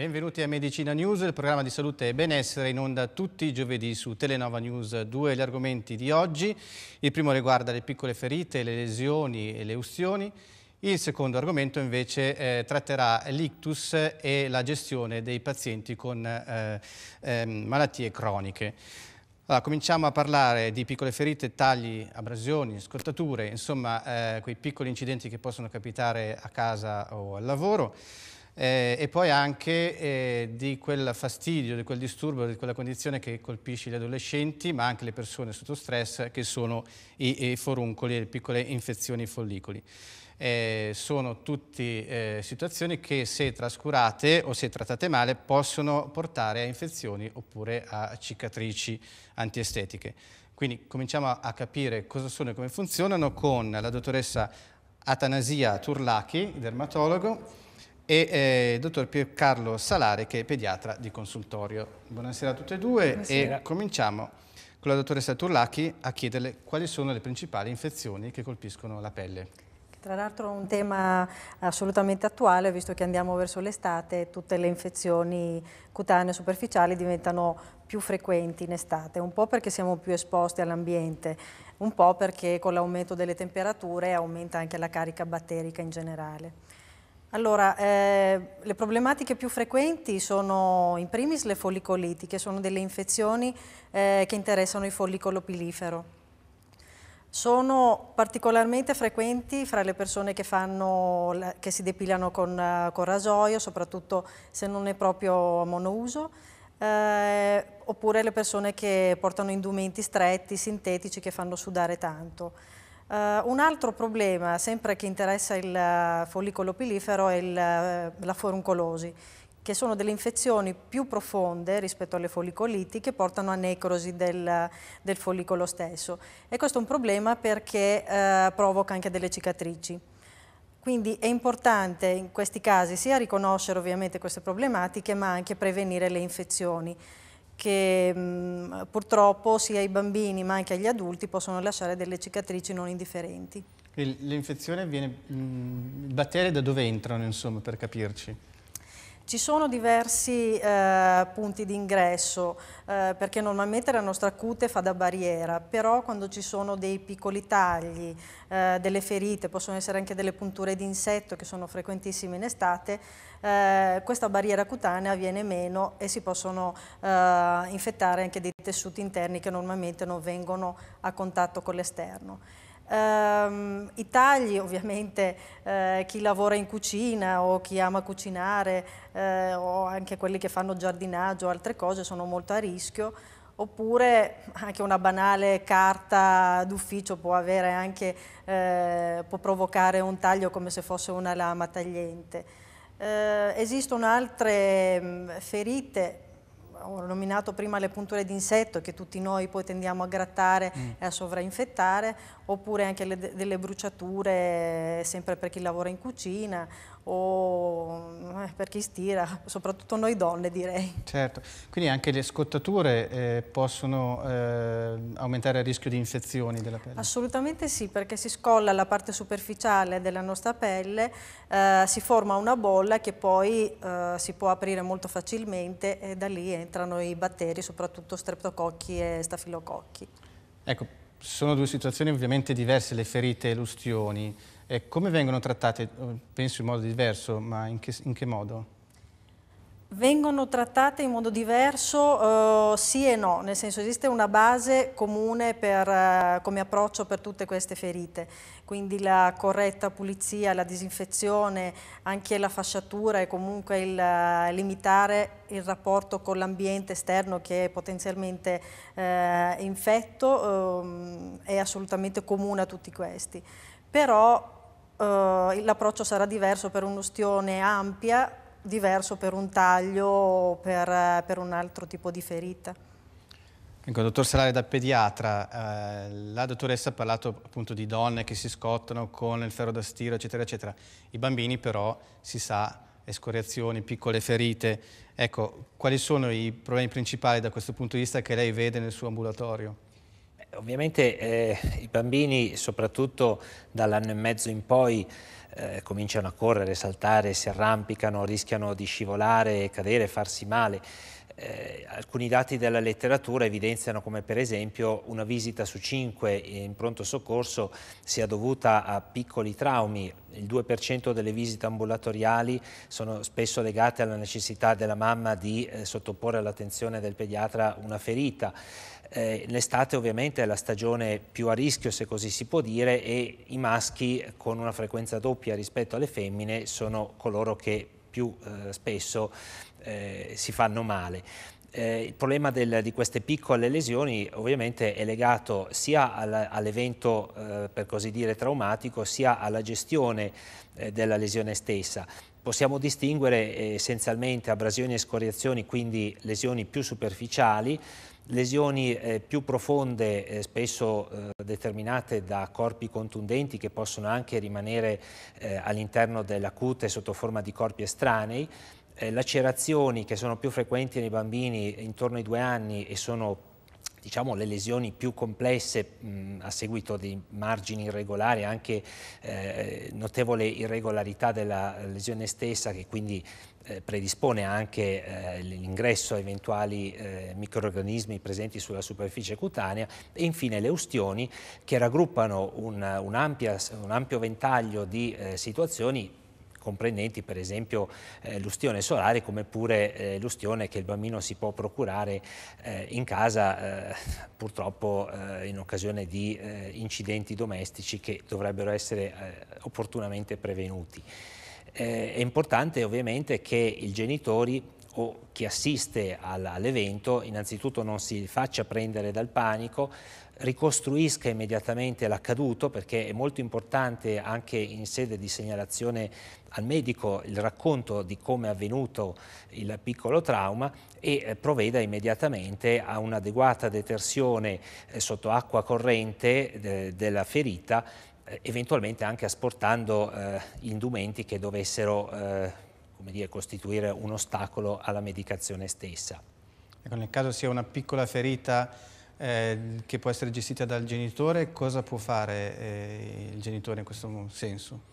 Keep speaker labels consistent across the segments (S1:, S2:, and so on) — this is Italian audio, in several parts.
S1: Benvenuti a Medicina News, il programma di salute e benessere in onda tutti i giovedì su Telenova News. Due gli argomenti di oggi. Il primo riguarda le piccole ferite, le lesioni e le ustioni. Il secondo argomento invece eh, tratterà l'ictus e la gestione dei pazienti con eh, eh, malattie croniche. Allora, cominciamo a parlare di piccole ferite, tagli, abrasioni, scottature, insomma eh, quei piccoli incidenti che possono capitare a casa o al lavoro eh, e poi anche eh, di quel fastidio, di quel disturbo, di quella condizione che colpisce gli adolescenti, ma anche le persone sotto stress, che sono i, i foruncoli le piccole infezioni follicoli. Eh, sono tutte eh, situazioni che se trascurate o se trattate male possono portare a infezioni oppure a cicatrici antiestetiche. Quindi cominciamo a capire cosa sono e come funzionano con la dottoressa Atanasia Turlachi, dermatologo, e eh, il dottor Piercarlo Salare che è pediatra di consultorio. Buonasera a tutte e due Buonasera. e cominciamo con la dottoressa Turlacchi a chiederle quali sono le principali infezioni che colpiscono la pelle.
S2: Tra l'altro è un tema assolutamente attuale, visto che andiamo verso l'estate, tutte le infezioni cutanee superficiali diventano più frequenti in estate, un po' perché siamo più esposti all'ambiente, un po' perché con l'aumento delle temperature aumenta anche la carica batterica in generale. Allora, eh, le problematiche più frequenti sono in primis le follicoliti, che sono delle infezioni eh, che interessano il follicolo pilifero. Sono particolarmente frequenti fra le persone che, fanno, che si depilano con, eh, con, rasoio, soprattutto se non è proprio monouso, eh, oppure le persone che portano indumenti stretti, sintetici, che fanno sudare tanto. Uh, un altro problema, sempre che interessa il eh, follicolo pilifero, è il, eh, la foruncolosi, che sono delle infezioni più profonde rispetto alle follicoliti che portano a necrosi del, del follicolo stesso. E questo è un problema perché uh, provoca anche delle cicatrici. Quindi è importante in questi casi sia riconoscere ovviamente queste problematiche, ma anche prevenire le infezioni che mh, purtroppo sia ai bambini ma anche agli adulti possono lasciare delle cicatrici non indifferenti.
S1: L'infezione viene, mh, il batterio da dove entrano insomma per capirci?
S2: Ci sono diversi eh, punti di ingresso, eh, perché normalmente la nostra cute fa da barriera, però quando ci sono dei piccoli tagli, eh, delle ferite, possono essere anche delle punture di insetto che sono frequentissime in estate, eh, questa barriera cutanea viene meno e si possono eh, infettare anche dei tessuti interni che normalmente non vengono a contatto con l'esterno ehm, i tagli ovviamente eh, chi lavora in cucina o chi ama cucinare eh, o anche quelli che fanno giardinaggio o altre cose sono molto a rischio oppure anche una banale carta d'ufficio può, anche, eh, può provocare un taglio come se fosse una lama tagliente. Eh, esistono altre mm, ferite ho nominato prima le punture d'insetto che tutti noi poi tendiamo a grattare mm. e a sovrainfettare, oppure anche le, delle bruciature eh, sempre per chi lavora in cucina, o eh, per chi stira, soprattutto noi donne direi.
S1: Certo, quindi anche le scottature eh, possono eh, aumentare il rischio di infezioni della pelle?
S2: Assolutamente sì, perché si scolla la parte superficiale della nostra pelle, eh, si forma una bolla che poi eh, si può aprire molto facilmente e da lì entrano i batteri, soprattutto streptococchi e
S1: stafilococchi. Ecco, sono due situazioni ovviamente diverse, le ferite e l'ustioni. E come vengono trattate? Eh, penso in modo diverso, ma in che, in che modo?
S2: Vengono trattate in modo diverso eh, sì e no, nel senso esiste una base comune per, eh, come approccio per tutte queste ferite, quindi la corretta pulizia, la disinfezione, anche la fasciatura e comunque il eh, limitare il rapporto con l'ambiente esterno che è potenzialmente eh, infetto ehm, è assolutamente comune a tutti questi. Però eh, l'approccio sarà diverso per un'ustione ampia, diverso per un taglio o per, eh, per un altro tipo di ferita.
S1: Ecco, dottor Salare da pediatra, eh, la dottoressa ha parlato appunto di donne che si scottano con il ferro da stiro, eccetera, eccetera. I bambini però, si sa, escoriazioni, piccole ferite. Ecco, quali sono i problemi principali da questo punto di vista che lei vede nel suo ambulatorio?
S3: ovviamente eh, i bambini, soprattutto dall'anno e mezzo in poi, eh, cominciano a correre, saltare, si arrampicano, rischiano di scivolare, cadere, farsi male. Eh, alcuni dati della letteratura evidenziano come per esempio una visita su cinque in pronto soccorso sia dovuta a piccoli traumi. Il 2% delle visite ambulatoriali sono spesso legate alla necessità della mamma di eh, sottoporre all'attenzione del pediatra una ferita. Eh, l'estate ovviamente è la stagione più a rischio, se così si può dire, e i maschi con una frequenza doppia rispetto alle femmine sono coloro che più eh, spesso eh, si fanno male. Eh, il problema del, di queste piccole lesioni ovviamente è legato sia all'evento eh, per così dire traumatico sia alla gestione eh, della lesione stessa. Possiamo distinguere eh, essenzialmente abrasioni e scoriazioni, quindi lesioni più superficiali, lesioni eh, più profonde, eh, spesso eh, determinate da corpi contundenti che possono anche rimanere eh, all'interno della cute sotto forma di corpi estranei, eh, lacerazioni che sono più frequenti nei bambini intorno ai due anni e sono diciamo, le lesioni più complesse mh, a seguito di margini irregolari, anche eh, notevole irregolarità della lesione stessa che quindi eh, predispone anche eh, l'ingresso a eventuali eh, microorganismi presenti sulla superficie cutanea e infine le ustioni che raggruppano un, un, ampia, un ampio ventaglio di eh, situazioni comprendenti per esempio eh, l'ustione solare come pure eh, l'ustione che il bambino si può procurare eh, in casa eh, purtroppo eh, in occasione di eh, incidenti domestici che dovrebbero essere opportunamente prevenuti. è importante ovviamente che i genitori o chi assiste all'evento innanzitutto non si faccia prendere dal panico, ricostruisca immediatamente l'accaduto perché è molto importante anche in sede di segnalazione al medico il racconto di come è avvenuto il piccolo trauma e eh, provveda immediatamente a un'adeguata detersione eh, sotto acqua corrente della ferita eh, eventualmente anche asportando eh, indumenti che dovessero eh, dire, costituire un ostacolo alla medicazione stessa.
S1: Ecco, nel caso sia una piccola ferita eh, che può essere gestita dal genitore, cosa può fare eh, il genitore in questo senso?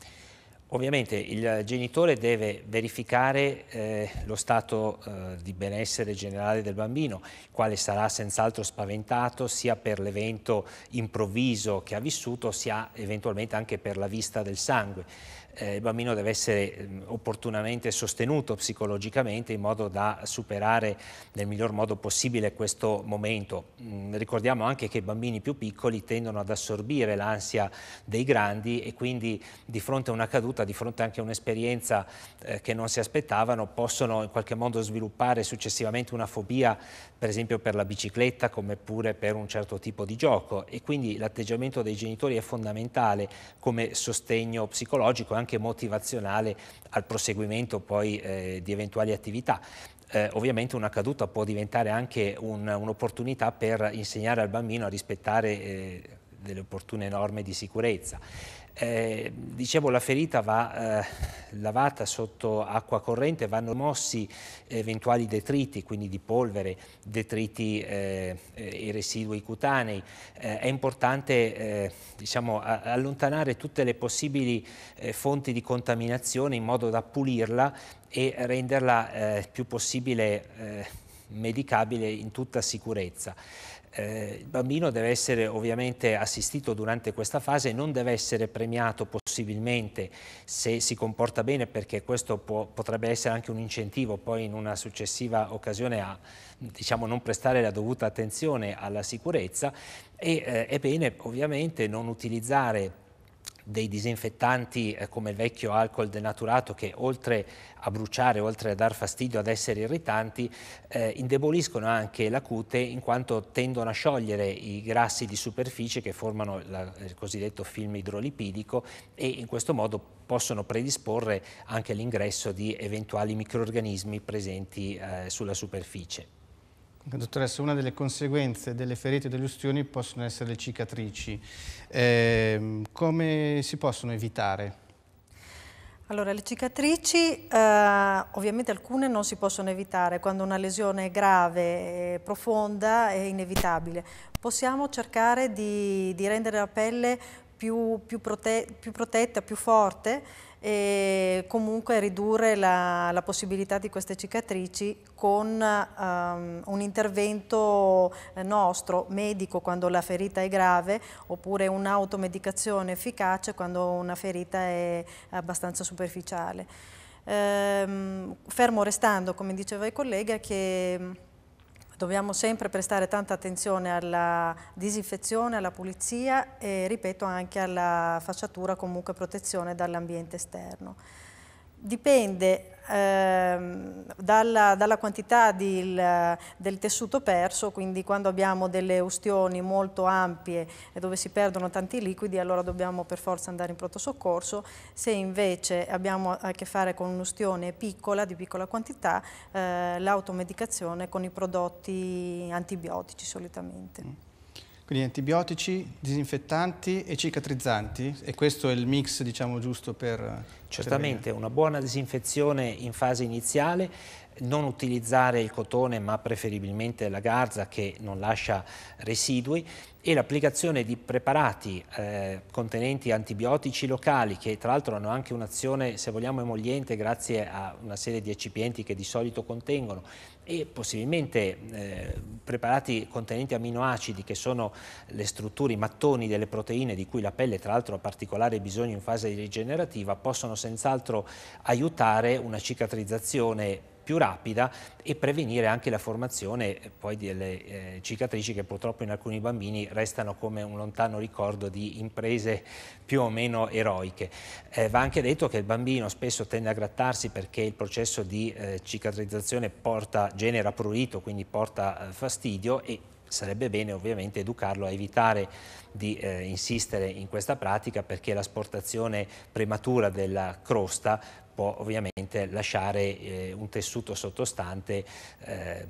S3: Ovviamente il genitore deve verificare eh, lo stato eh, di benessere generale del bambino, il quale sarà senz'altro spaventato sia per l'evento improvviso che ha vissuto, sia eventualmente anche per la vista del sangue eh, il bambino deve essere mm, opportunamente sostenuto psicologicamente in modo da superare nel miglior modo possibile questo momento. Mm, ricordiamo anche che i bambini più piccoli tendono ad assorbire l'ansia dei grandi e quindi di fronte a una caduta, di fronte anche a un'esperienza eh, che non si aspettavano, possono in qualche modo sviluppare successivamente una fobia per esempio per la bicicletta come pure per un certo tipo di gioco e quindi l'atteggiamento dei genitori è fondamentale come sostegno psicologico e anche motivazionale al proseguimento poi eh, di eventuali attività. Eh, ovviamente una caduta può diventare anche un'opportunità per insegnare al bambino a rispettare eh, delle opportune norme di sicurezza. Eh, dicevo la ferita va eh, lavata sotto acqua corrente, vanno mossi eventuali detriti, quindi di polvere, detriti eh, eh i residui cutanei. Eh, è importante eh, diciamo, allontanare tutte le possibili fonti di contaminazione in modo da pulirla e renderla il più possibile medicabile in tutta sicurezza. Eh, il bambino deve essere ovviamente assistito durante questa fase, non deve essere premiato possibilmente se si comporta bene perché questo può, potrebbe essere anche un incentivo poi in una successiva occasione a diciamo, non prestare la dovuta attenzione alla sicurezza e eh, è bene ovviamente non utilizzare dei disinfettanti eh, come il vecchio alcol denaturato che oltre a bruciare, oltre a dar fastidio, ad essere irritanti, eh, indeboliscono anche la cute in quanto tendono a sciogliere i grassi di superficie che formano la, il cosiddetto film idrolipidico e in questo modo possono predisporre anche l'ingresso di eventuali microorganismi presenti eh, sulla superficie.
S1: Dottoressa, una delle conseguenze delle ferite e delle ustioni possono essere le cicatrici. Eh, come si possono evitare?
S2: Allora, le cicatrici, eh, ovviamente alcune non si possono evitare, quando una lesione è grave, e profonda, è inevitabile. Possiamo cercare di, di rendere la pelle più, più, prote più protetta, più forte, e comunque ridurre la, la possibilità di queste cicatrici con um, un intervento eh, nostro, medico quando la ferita è grave oppure un'automedicazione efficace quando una ferita è abbastanza superficiale. Ehm, fermo restando, come diceva il collega, che Dobbiamo sempre prestare tanta attenzione alla disinfezione, alla pulizia e ripeto anche alla facciatura comunque protezione dall'ambiente esterno dipende ehm, dalla, dalla, quantità di il, del tessuto perso, quindi quando abbiamo delle ustioni molto ampie e dove si perdono tanti liquidi, allora dobbiamo per forza andare in pronto soccorso, se invece abbiamo a che fare con un'ustione piccola, di piccola quantità, eh, l'automedicazione con i prodotti antibiotici solitamente. Mm.
S1: Quindi antibiotici, disinfettanti e cicatrizzanti e questo è il mix diciamo giusto per... Certamente, per... una buona disinfezione in fase iniziale non
S3: utilizzare il cotone ma preferibilmente la garza che non lascia residui e l'applicazione di preparati eh, contenenti antibiotici locali che tra l'altro hanno anche un'azione se vogliamo emoliente grazie a una serie di eccipienti che di solito contengono e possibilmente eh, preparati contenenti aminoacidi che sono le strutture, i mattoni delle proteine di cui la pelle tra l'altro ha particolare bisogno in fase rigenerativa possono senz'altro aiutare una cicatrizzazione più rapida e prevenire anche la formazione eh, poi delle eh, cicatrici che purtroppo in alcuni bambini restano come un lontano ricordo di imprese più o meno eroiche. Eh, va anche detto che il bambino spesso tende a grattarsi perché il processo di eh, cicatrizzazione porta, genera prurito, quindi porta eh, fastidio e Sarebbe bene ovviamente educarlo a evitare di eh, insistere in questa pratica perché l'asportazione prematura della crosta può ovviamente lasciare eh, un tessuto sottostante eh,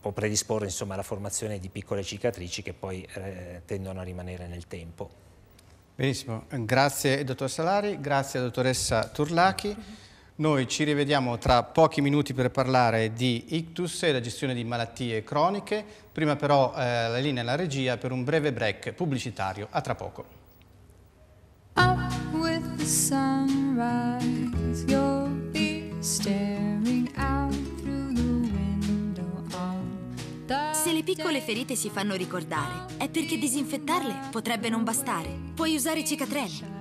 S3: può predisporre insomma, la formazione di piccole cicatrici che poi eh, tendono a rimanere nel tempo.
S1: Benissimo, grazie dottor Salari, grazie dottoressa Turlachi. Noi ci rivediamo tra pochi minuti per parlare di ictus e la gestione di malattie croniche, prima però eh, la linea alla regia per un breve break pubblicitario. A tra poco. Up with the sunrise, you'll be staring out through the window on the Se le piccole
S3: ferite si fanno ricordare, è perché disinfettarle potrebbe non bastare. Puoi usare cicatrelle.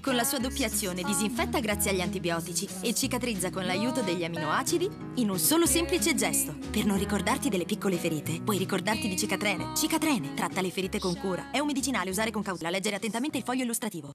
S3: Con la sua doppia azione disinfetta grazie agli antibiotici e cicatrizza con l'aiuto degli aminoacidi in un solo semplice gesto. Per non ricordarti delle piccole ferite, puoi ricordarti di Cicatrene. Cicatrene tratta le ferite con cura. È un medicinale usare con cautela. Leggere attentamente il foglio illustrativo.